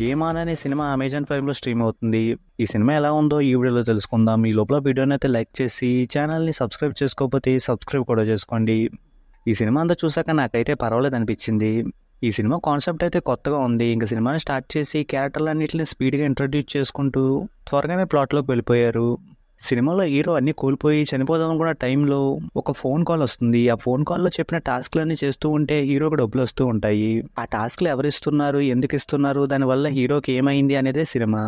game on అనే సినిమా Amazon ప్రైమ్లో స్ట్రీమ్ అవుతుంది ఈ సినిమా ఎలా ఉందో ఈ వీడియోలో తెలుసుకుందాం ఈ లోపల వీడియోని అయితే లైక్ చేసి ఛానల్ని సబ్స్క్రైబ్ చేసుకోకపోతే సబ్స్క్రైబ్ కూడా చేసుకోండి ఈ సినిమా అంతా చూసాక నాకైతే పర్వాలేదు అనిపించింది ఈ సినిమా కాన్సెప్ట్ అయితే కొత్తగా ఉంది ఇంకా సినిమాని స్టార్ట్ చేసి క్యారెక్టర్లన్నింటిని స్పీడ్గా ఇంట్రడ్యూస్ చేసుకుంటూ త్వరగానే ప్లాట్లోకి వెళ్ళిపోయారు సినిమాలో హీరో అన్ని కోల్పోయి చనిపోదాం అనుకున్న టైంలో ఒక ఫోన్ కాల్ వస్తుంది ఆ ఫోన్ కాల్లో చెప్పిన టాస్క్లన్నీ చేస్తూ ఉంటే హీరోకి డబ్బులు వస్తూ ఉంటాయి ఆ టాస్క్లు ఎవరు ఇస్తున్నారు ఎందుకు ఇస్తున్నారు దానివల్ల హీరోకి ఏమైంది అనేదే సినిమా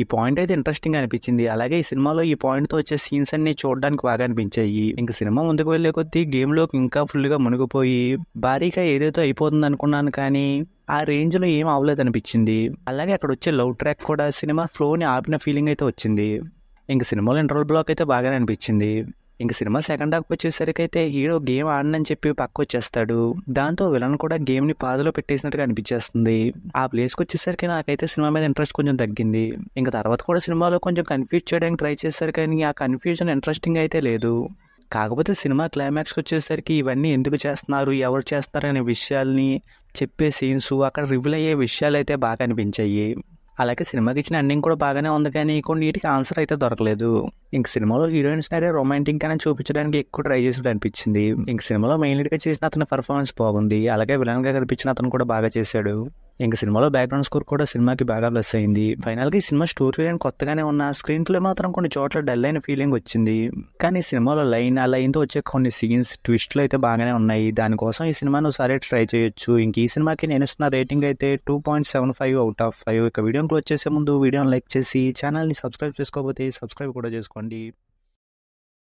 ఈ పాయింట్ అయితే ఇంట్రెస్టింగ్ అనిపించింది అలాగే ఈ సినిమాలో ఈ పాయింట్తో వచ్చే సీన్స్ అన్ని చూడడానికి బాగా అనిపించాయి ఇంక సినిమా ముందుకు వెళ్లే కొద్దీ గేమ్లోకి ఇంకా ఫుల్గా మునిగిపోయి భారీగా ఏదైతే అయిపోతుంది అనుకున్నాను కానీ ఆ రేంజ్లో ఏం అవ్వలేదు అనిపించింది అలాగే అక్కడ వచ్చే లవ్ ట్రాక్ కూడా సినిమా ఫ్లోని ఆపిన ఫీలింగ్ అయితే వచ్చింది ఇంక సినిమాలో ఇంటర్వల్ బ్లాక్ అయితే బాగానే అనిపించింది ఇంక సినిమా సెకండ్ హాఫ్ వచ్చేసరికి అయితే హీరో గేమ్ ఆడనని చెప్పి పక్క వచ్చేస్తాడు దాంతో విలన్ కూడా గేమ్ని పాదలో పెట్టేసినట్టుగా అనిపించేస్తుంది ఆ ప్లేస్కి వచ్చేసరికి నాకైతే సినిమా మీద ఇంట్రెస్ట్ కొంచెం తగ్గింది ఇంకా తర్వాత కూడా సినిమాలో కొంచెం కన్ఫ్యూజ్ చేయడానికి ట్రై చేశారు కానీ ఆ కన్ఫ్యూజన్ ఇంట్రెస్టింగ్ అయితే లేదు కాకపోతే సినిమా క్లైమాక్స్కి వచ్చేసరికి ఇవన్నీ ఎందుకు చేస్తున్నారు ఎవరు చేస్తున్నారు అనే విషయాల్ని చెప్పే సీన్స్ అక్కడ రివ్యూల్ అయ్యే విషయాలు అయితే బాగా అనిపించాయి అలాగే సినిమాకి ఇచ్చిన ఎండింగ్ కూడా బాగానే ఉంది కానీ కొన్నిటికి ఆన్సర్ అయితే దొరకలేదు ఇంక సినిమాలో హీరోయిన్స్ అయితే రొమాంటిక్ అని చూపించడానికి ఎక్కువ ట్రై చేసినట్టు అనిపించింది ఇంక సినిమాలో మెయిన్ లీడ్ గా చేసిన అతని పర్ఫార్మెన్స్ బాగుంది అలాగే విలన్ గా కనిపించిన అతను కూడా బాగా చేశాడు ఇంకా సినిమాలో బ్యాక్గ్రౌండ్ స్కోర్ కూడా సినిమాకి బాగా ప్లస్ అయింది ఫైనల్గా ఈ సినిమా స్టోరీ లైన్ కొత్తగానే ఉన్న స్క్రీన్ ప్లే మాత్రం కొన్ని చోట్ల డల్ అయిన ఫీలింగ్ వచ్చింది కానీ సినిమాలో లైన్ ఆ లైన్తో వచ్చే కొన్ని సీన్స్ ట్విస్ట్లు అయితే బాగానే ఉన్నాయి దానికోసం ఈ సినిమాను సరే ట్రై చేయొచ్చు ఇంక ఈ సినిమాకి నేను ఇస్తున్న రేటింగ్ అయితే two point seven five out of five ఇక వీడియో వచ్చేసే ముందు వీడియోని లైక్ చేసి ఛానల్ని సబ్స్క్రైబ్ చేసుకోకపోతే సబ్స్క్రైబ్ కూడా చేసుకోండి